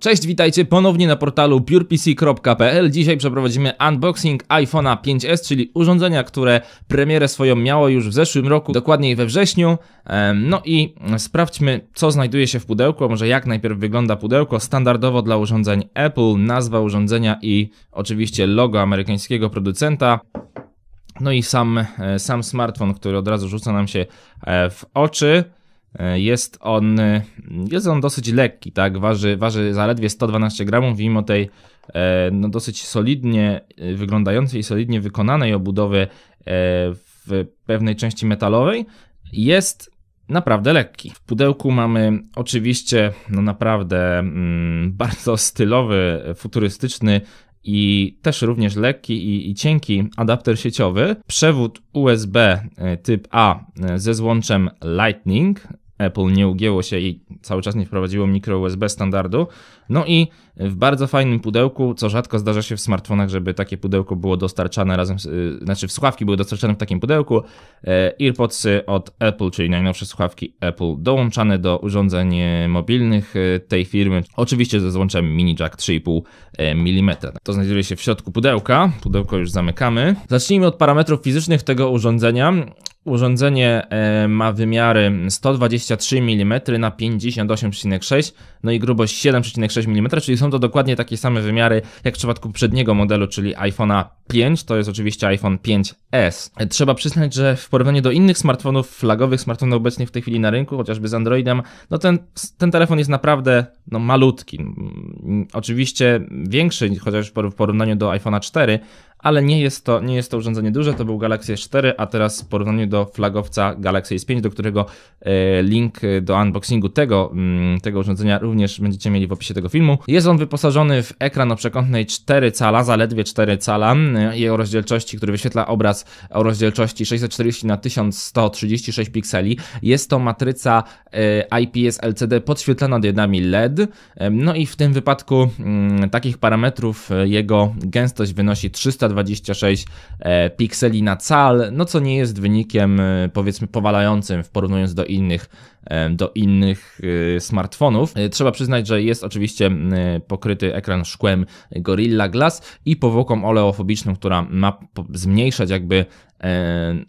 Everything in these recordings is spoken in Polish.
Cześć, witajcie ponownie na portalu purepc.pl. Dzisiaj przeprowadzimy unboxing iPhone'a 5s, czyli urządzenia, które premierę swoją miało już w zeszłym roku, dokładniej we wrześniu. No i sprawdźmy, co znajduje się w pudełku, może jak najpierw wygląda pudełko. Standardowo dla urządzeń Apple, nazwa urządzenia i oczywiście logo amerykańskiego producenta. No i sam, e, sam smartfon, który od razu rzuca nam się e, w oczy. E, jest on, e, jest on dosyć lekki, tak? Waży, waży zaledwie 112 gramów, mimo tej e, no, dosyć solidnie wyglądającej i solidnie wykonanej obudowy w pewnej części metalowej, jest naprawdę lekki. W pudełku mamy oczywiście no naprawdę mm, bardzo stylowy, futurystyczny i też również lekki i, i, cienki adapter sieciowy, przewód USB typ A ze złączem Lightning Apple nie ugięło się i cały czas nie wprowadziło mikro USB standardu, no i w bardzo fajnym pudełku, co rzadko zdarza się w smartfonach, żeby takie pudełko było dostarczane razem, z, y, znaczy w słuchawki były dostarczane w takim pudełku. earpodsy od Apple, czyli najnowsze słuchawki Apple, dołączane do urządzeń e, mobilnych e, tej firmy. Oczywiście ze złączem mini jack 3,5 e, mm. To znajduje się w środku pudełka. Pudełko już zamykamy. Zacznijmy od parametrów fizycznych tego urządzenia. Urządzenie ma wymiary 123 mm na 58,6 no i grubość 7,6 mm, czyli są to dokładnie takie same wymiary jak w przypadku przedniego modelu, czyli iPhone'a 5, to jest oczywiście iPhone 5S. Trzeba przyznać, że w porównaniu do innych smartfonów, flagowych smartfonów obecnie w tej chwili na rynku, chociażby z Androidem, no ten, ten telefon jest naprawdę no, malutki. Mm, oczywiście większy, chociaż w porównaniu do iPhone'a 4, ale nie jest, to, nie jest to urządzenie duże, to był Galaxy S4, a teraz w porównaniu do flagowca Galaxy S5, do którego e, link do unboxingu tego, mm, tego urządzenia również będziecie mieli w opisie tego filmu. Jest on wyposażony w ekran o przekątnej 4 cala, zaledwie 4 cala, i o rozdzielczości, który wyświetla obraz o rozdzielczości 640 na 1136 pikseli. Jest to matryca e, IPS LCD podświetlana diodami LED. No i w tym wypadku mm, takich parametrów e, jego gęstość wynosi 326 e, pikseli na cal, no co nie jest wynikiem powiedzmy powalającym w porównując do innych do innych smartfonów. Trzeba przyznać, że jest oczywiście pokryty ekran szkłem Gorilla Glass i powłoką oleofobiczną która ma zmniejszać jakby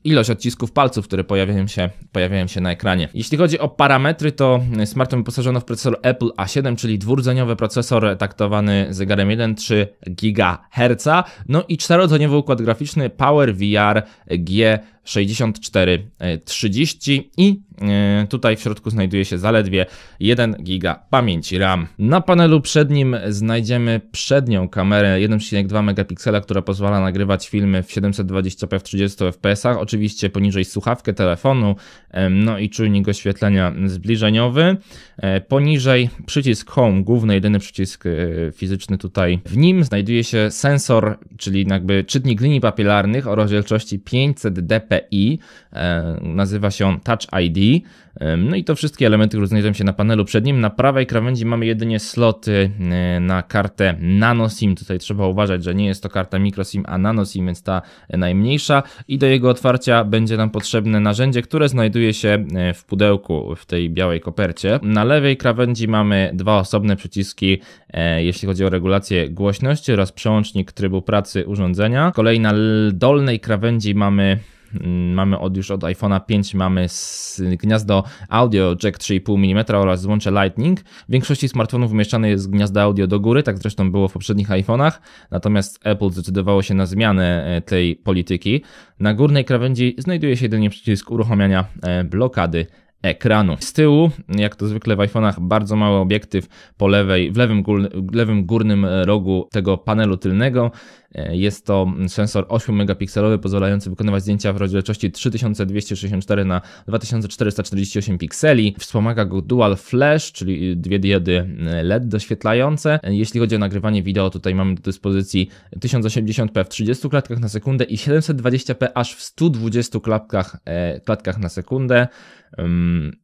ilość odcisków palców, które pojawiają się, pojawiają się na ekranie. Jeśli chodzi o parametry, to smartfon wyposażono w procesor Apple A7, czyli dwurdzeniowy procesor taktowany zegarem 1,3 GHz, no i czterodzeniowy układ graficzny PowerVR G 6430 e, i e, tutaj w środku znajduje się zaledwie 1 GB pamięci RAM. Na panelu przednim znajdziemy przednią kamerę 1,2 megapiksela, która pozwala nagrywać filmy w 720p w 30 30 fps, oczywiście poniżej słuchawkę telefonu, no i czujnik oświetlenia zbliżeniowy. E, poniżej przycisk Home, główny, jedyny przycisk e, fizyczny tutaj. W nim znajduje się sensor, czyli jakby czytnik linii papilarnych o rozdzielczości 500 dpi. E, nazywa się on Touch ID. No i to wszystkie elementy, które znajdują się na panelu przed nim. Na prawej krawędzi mamy jedynie sloty na kartę nano SIM. Tutaj trzeba uważać, że nie jest to karta micro SIM, a nano SIM, więc ta najmniejsza i do jego otwarcia będzie nam potrzebne narzędzie, które znajduje się e, w pudełku, w tej białej kopercie. Na lewej krawędzi mamy dwa osobne przyciski, e, jeśli chodzi o regulację głośności oraz przełącznik trybu pracy urządzenia. Kolej na dolnej krawędzi mamy Mm, mamy od, już od iPhone'a 5 mamy gniazdo audio jack 3,5 mm oraz złącze Lightning. W większości smartfonów umieszczane jest gniazdo audio do góry, tak zresztą było w poprzednich iPhone'ach, natomiast Apple zdecydowało się na zmianę e, tej polityki. Na górnej krawędzi znajduje się jedynie przycisk uruchamiania e, blokady ekranu. Z tyłu, jak to zwykle w iPhone'ach, bardzo mały obiektyw po lewej, w lewym, lewym górnym rogu tego panelu tylnego. E, jest to sensor 8-megapikselowy pozwalający wykonywać zdjęcia w rozdzielczości 3264 na 2448 pikseli. Wspomaga go dual flash, czyli dwie diody e, LED doświetlające. E, jeśli chodzi o nagrywanie wideo, tutaj mamy do dyspozycji 1080p w 30 klatkach na sekundę i 720p aż w 120 klatkach, klatkach na sekundę.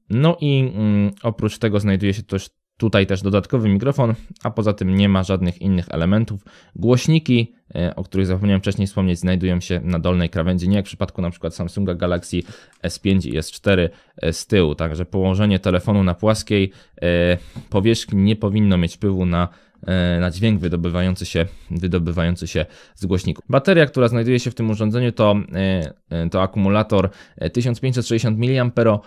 No i mm, oprócz tego znajduje się też tutaj też dodatkowy mikrofon, a poza tym nie ma żadnych innych elementów. Głośniki E, o których zapomniałem wcześniej wspomnieć, znajdują się na dolnej krawędzi, nie jak w przypadku na przykład Samsunga Galaxy S5 i S4 e, z tyłu, także położenie telefonu na płaskiej e, powierzchni nie powinno mieć wpływu na na dźwięk wydobywający się, wydobywający się z głośników. Bateria, która znajduje się w tym urządzeniu to, to akumulator 1560 mAh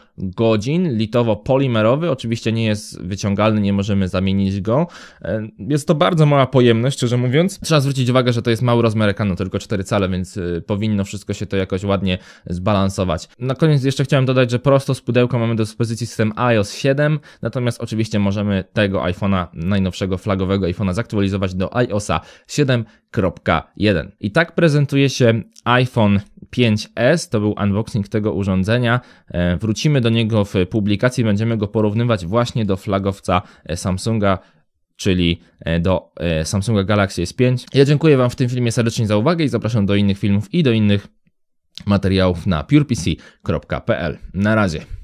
litowo-polimerowy, oczywiście nie jest wyciągalny, nie możemy zamienić go. Jest to bardzo mała pojemność, szczerze mówiąc. Trzeba zwrócić uwagę, że to to jest mały rozmiar ekranu, tylko 4 cale, więc y, powinno wszystko się to jakoś ładnie zbalansować. Na koniec jeszcze chciałem dodać, że prosto z pudełka mamy do dyspozycji system iOS 7, natomiast oczywiście możemy tego iPhone'a, najnowszego flagowego iPhone'a zaktualizować do iOSa 7.1. I tak prezentuje się iPhone 5S, to był unboxing tego urządzenia. E, wrócimy do niego w publikacji, będziemy go porównywać właśnie do flagowca e, Samsunga czyli e, do e, Samsunga Galaxy S5. Ja dziękuję Wam w tym filmie serdecznie za uwagę i zapraszam do innych filmów i do innych materiałów na purepc.pl. Na razie.